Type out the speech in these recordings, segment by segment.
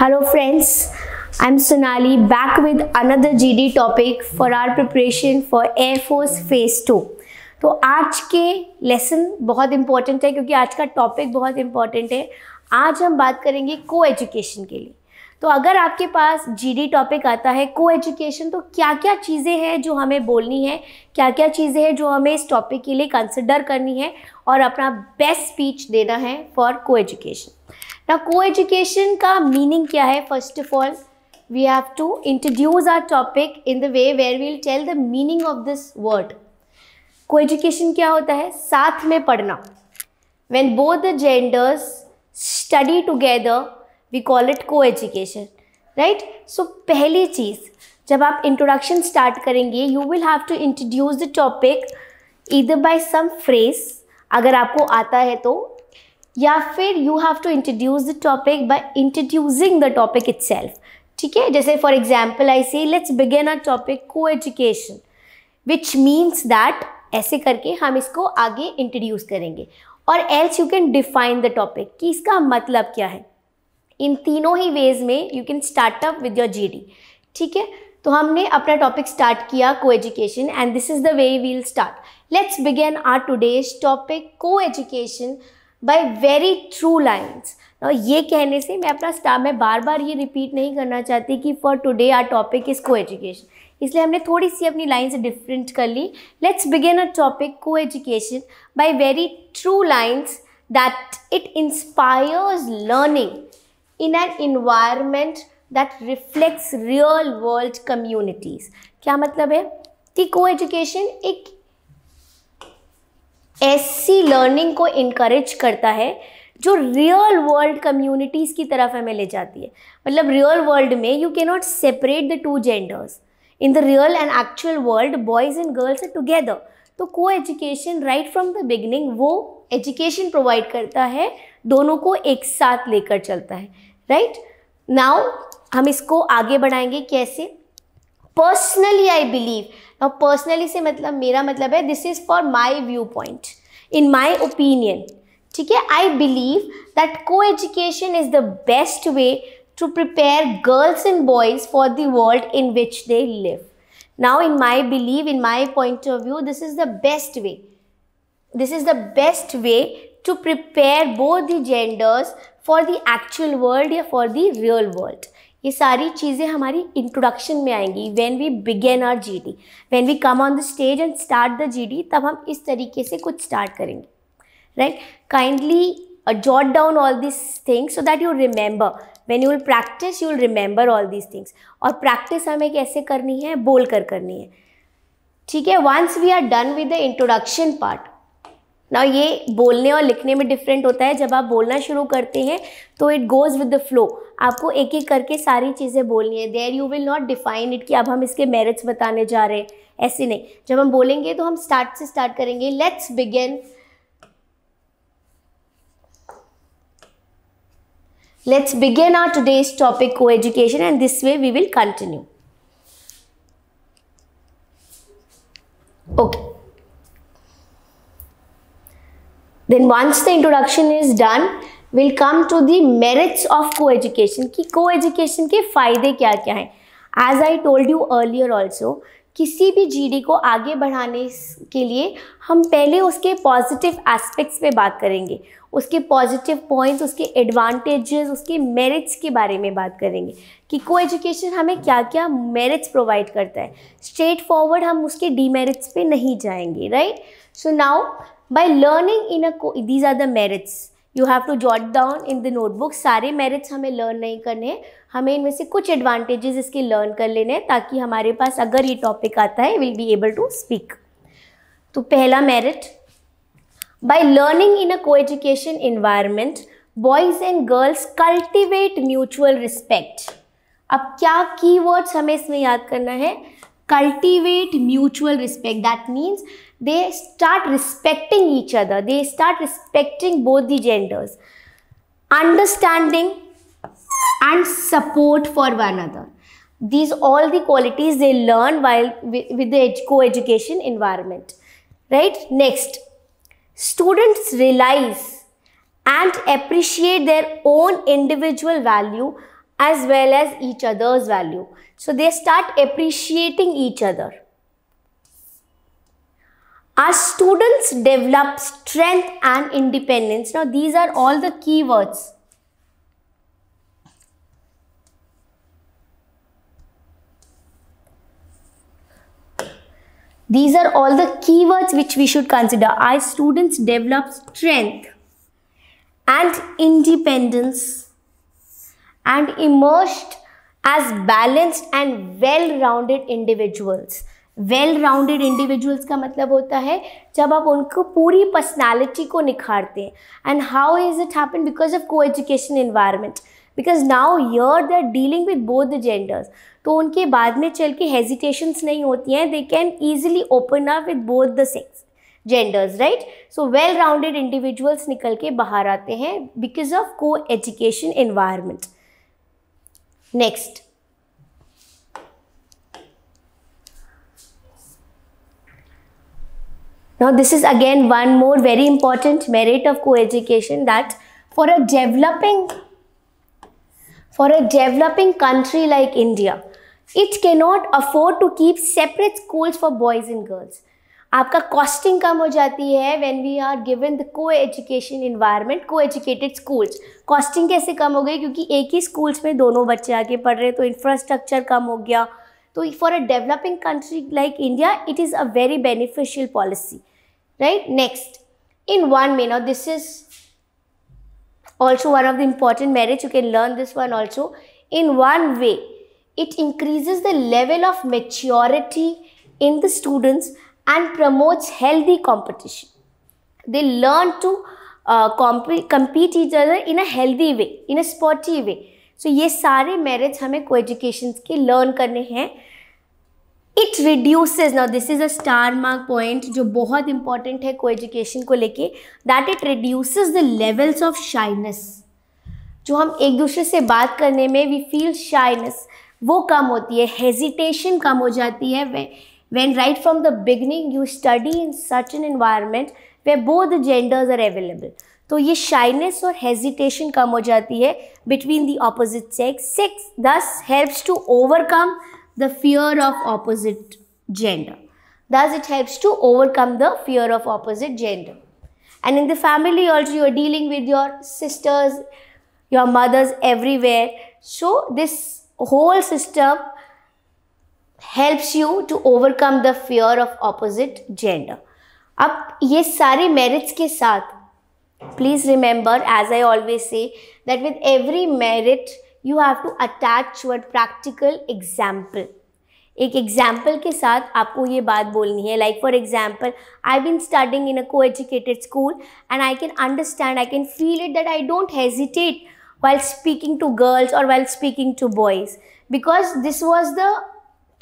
Hello friends, I'm Sonali back with another GD topic topic for our for for Force phase two तो आज के lesson बहुत important है क्योंकि आज का टॉपिक बहुत इम्पॉर्टेंट है आज हम बात करेंगे को एजुकेशन के लिए तो अगर आपके पास जीडी टॉपिक आता है को एजुकेशन तो क्या क्या चीज़ें हैं जो हमें बोलनी है क्या क्या चीज़ें हैं जो हमें इस टॉपिक के लिए कंसिडर करनी है और अपना बेस्ट स्पीच देना है फॉर को एजुकेशन ना को एजुकेशन का मीनिंग क्या है first of all we have to introduce our topic in the way where we'll tell the meaning of this word coeducation क्या होता है साथ में पढ़ना when both the genders study together we call it coeducation right so पहली चीज़ जब आप इंट्रोडक्शन स्टार्ट करेंगे you will have to introduce the topic इधर बाय सम फ्रेज अगर आपको आता है तो या फिर you have to introduce the topic by introducing the topic it ठीक है जैसे for example I say let's begin a topic coeducation which means that ऐसे करके हम इसको आगे इंट्रोड्यूस करेंगे और else you can define the topic कि इसका मतलब क्या है इन तीनों ही वेज में you can start up with your D ठीक है तो हमने अपना टॉपिक स्टार्ट किया coeducation and this is the way we'll start let's begin our today's topic coeducation by very true lines और ये कहने से मैं अपना स्टाफ मैं बार बार ये रिपीट नहीं करना चाहती कि for today our topic is coeducation इसलिए हमने थोड़ी सी अपनी लाइन्स डिफरेंट कर ली let's begin a topic coeducation by very true lines that it inspires learning in an environment that reflects real world communities क्या मतलब है कि को एजुकेशन एक ऐसी लर्निंग को इनक्रेज करता है जो रियल वर्ल्ड कम्युनिटीज़ की तरफ हमें ले जाती है मतलब रियल वर्ल्ड में you can not separate the two genders in the real and actual world boys and girls are together तो coeducation right from the beginning वो एजुकेशन प्रोवाइड करता है दोनों को एक साथ लेकर चलता है राइट right? नाउ हम इसको आगे बढ़ाएंगे कैसे पर्सनली आई बिलीव और पर्सनली से मतलब मेरा मतलब है this is for my view point in my opinion ठीक है I believe that coeducation is the best way to prepare girls and boys for the world in which they live now in my believe in my point of view this is the best way this is the best way to prepare both the genders for the actual world या for the real world ये सारी चीज़ें हमारी introduction में आएंगी when we begin our D when we come on the stage and start the G D तब हम इस तरीके से कुछ स्टार्ट करेंगे right kindly jot down all this things so that you remember when you will practice you will remember all this things और practice हमें कैसे करनी है बोल कर करनी है ठीक है once we are done with the introduction part ना ये बोलने और लिखने में डिफरेंट होता है जब आप बोलना शुरू करते हैं तो it goes with the flow आपको एक एक करके सारी चीज़ें बोलनी है there you will not define it कि अब हम इसके मेरिट्स बताने जा रहे हैं ऐसे नहीं जब हम बोलेंगे तो हम स्टार्ट से स्टार्ट करेंगे let's begin let's begin our today's topic coeducation and this way we will continue okay then once the introduction is done will come to the merits of coeducation कि coeducation के फ़ायदे क्या क्या हैं as I told you earlier also किसी भी GD को आगे बढ़ाने के लिए हम पहले उसके पॉजिटिव एस्पेक्ट्स पे बात करेंगे उसके पॉजिटिव पॉइंट्स उसके एडवांटेजेस उसके मेरिट्स के बारे में बात करेंगे कि को एजुकेशन हमें क्या क्या मेरिट्स प्रोवाइड करता है स्ट्रेट फॉरवर्ड हम उसके डीमेरिट्स पे नहीं जाएंगे right so now by learning in a co- these are the merits you have to jot down in the notebook सारे मेरिट्स हमें लर्न नहीं करने हैं हमें इनमें से कुछ एडवांटेजेस इसके लर्न कर लेने हैं ताकि हमारे पास अगर ये टॉपिक आता है will be able to speak तो पहला merit by learning in a coeducation environment boys and girls cultivate mutual respect अब क्या वर्ड्स हमें इसमें याद करना है cultivate mutual respect. That means they start respecting each other. They start respecting both the genders. Understanding and support for one another. These all the qualities they learn while with the co-education environment. Right? Next, students realize and appreciate their own individual value as well as each other's value. So they start appreciating each other. Our students develop strength and independence. Now these are all the keywords. These are all the keywords which we should consider. Our students develop strength and independence and emerged as balanced and well-rounded individuals. Well rounded individuals का मतलब होता है जब आप उनको पूरी personality को निखारते हैं and how is it happen because of coeducation environment because now yeah they are dealing with both the genders तो उनके बाद में चल के हेजिटेशंस नहीं होती हैं they can easily open up with both the sex genders right so well rounded individuals निकल के बाहर आते हैं because of coeducation environment Next. Now this is again one more very important merit of co-education that for a developing for a developing country like India, it cannot afford to keep separate schools for boys and girls. आपका costing कम हो जाती है when we are given the coeducation environment coeducated schools costing कैसे कम हो गई क्योंकि एक ही स्कूल्स में दोनों बच्चे आके पढ़ रहे हैं तो इंफ्रास्ट्रक्चर कम हो गया तो for a developing country like India it is a very beneficial policy right next in one may now this is also one of the important merits you can learn this one also in one way it increase the level of maturity in the students and promotes healthy competition. They learn to uh, comp- compete each other in a healthy way, in a sporty way. So ये सारे merits हमें को coeducation के learn करने हैं it reduces now this is a star mark point जो बहुत important है को एजुकेशन को लेके that it reduces the levels of shyness जो हम एक दूसरे से बात करने में वी फील शाइनेस वो कम होती है हेजिटेशन कम हो जाती है when right from the beginning you study in such an environment where both the genders are available तो ये शाइनेस और हेजिटेशन कम हो जाती है between the opposite sex sex thus helps to overcome the fear of opposite gender thus it helps to overcome the fear of opposite gender and in the family also you are dealing with your sisters your mothers everywhere so this whole system helps you to overcome the fear of opposite gender. अब ये सारे merits के please remember as I always say that with every merit you have to attach what practical example. एक example के साथ आपको ये बात बोलनी है, like for example, I've been studying in a co-educated school and I can understand, I can feel it that I don't hesitate while speaking to girls or while speaking to boys because this was the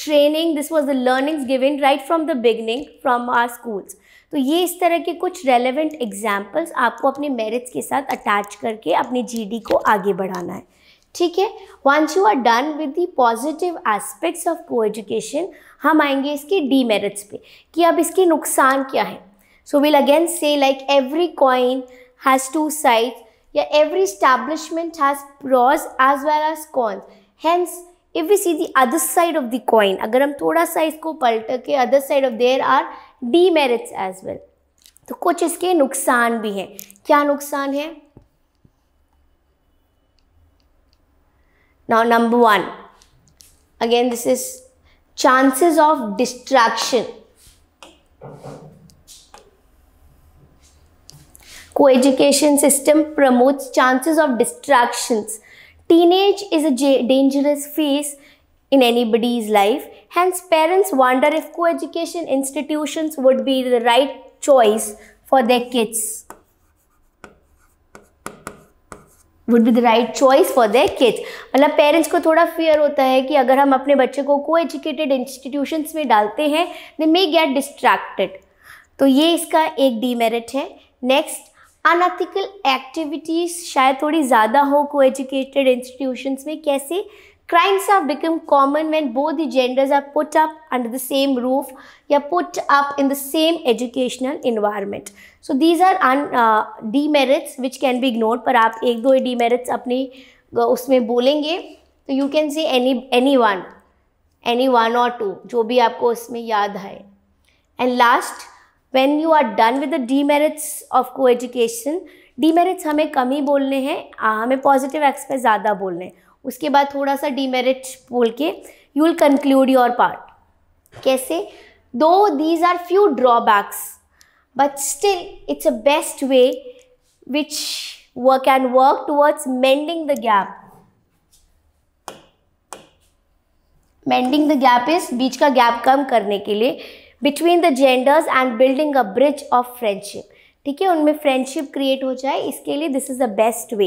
training this was the learnings given right from the beginning from our schools तो ये इस तरह के कुछ relevant examples आपको अपने merits के साथ अटैच करके अपने डी को आगे बढ़ाना है ठीक है once you are done with the positive aspects of coeducation हम आएंगे इसके डी मेरिट्स पे कि अब इसके नुकसान क्या है so will again say like every coin has two side or every establishment has pros as well as cons hence if we see the other side of the coin अगर हम थोड़ा सा इसको पलट के other side of there are the merits as well तो कुछ इसके नुकसान भी हैं क्या नुकसान है now number one again this is chances of distraction coeducation system promotes chances of distractions Teenage is a dangerous phase in anybody's life. Hence, parents wonder if co-education institutions would be the right choice for their kids. Would be the right choice for their kids मतलब parents को थोड़ा fear होता है कि अगर हम अपने बच्चे को को एजुकेटेड इंस्टीट्यूशंस में डालते हैं दे मे गेट डिस्ट्रैक्टेड तो ये इसका एक डीमेरिट है नेक्स्ट अनथिकल एक्टिविटीज़ शायद थोड़ी ज़्यादा हो को एजुकेटेड इंस्टीट्यूशंस में कैसे crimes are become common when both the genders are put up under the same roof या put up in the same educational environment so these are un merits which can be ignore पर आप एक दो D merits अपने उसमें बोलेंगे तो you can see any any one any one और टू जो भी आपको उसमें याद है and last when you are done with the demerits of coeducation demerits हमें कम ही बोलने हैं हमें पॉजिटिव एक्सपेक्ट ज़्यादा बोलने हैं उसके बाद थोड़ा सा डीमेरिट बोल के you will conclude your part कैसे though these are few drawbacks but still it's a best way which work and work towards mending the gap mending the gap is बीच का गैप कम करने के लिए Between the genders and building a bridge of friendship. ठीक है उनमें friendship create हो जाए इसके लिए this is the best way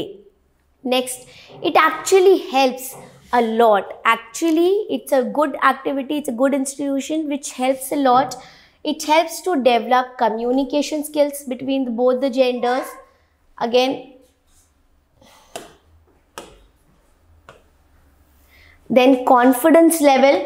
next it actually helps a lot actually it's a good activity it's a good institution which helps a lot it helps to develop communication skills between both the genders again then confidence level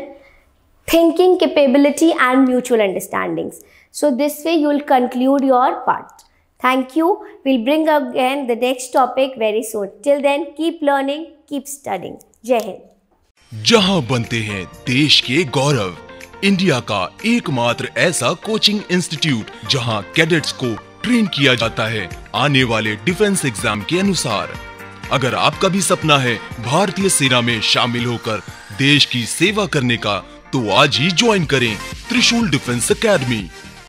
thinking capability and mutual understandings. So this way you will conclude your part. Thank you. We'll bring again the next topic very soon. Till then, keep learning, keep studying. jai hind jahan bante hain desh ke gaurav India का एकमात्र ऐसा coaching institute जहां cadets को train किया जाता है आने वाले डिफेंस एग्जाम के अनुसार अगर आपका भी सपना है भारतीय सेना में शामिल होकर देश की सेवा करने का तो आज ही ज्वाइन करें त्रिशूल डिफेंस अकेडमी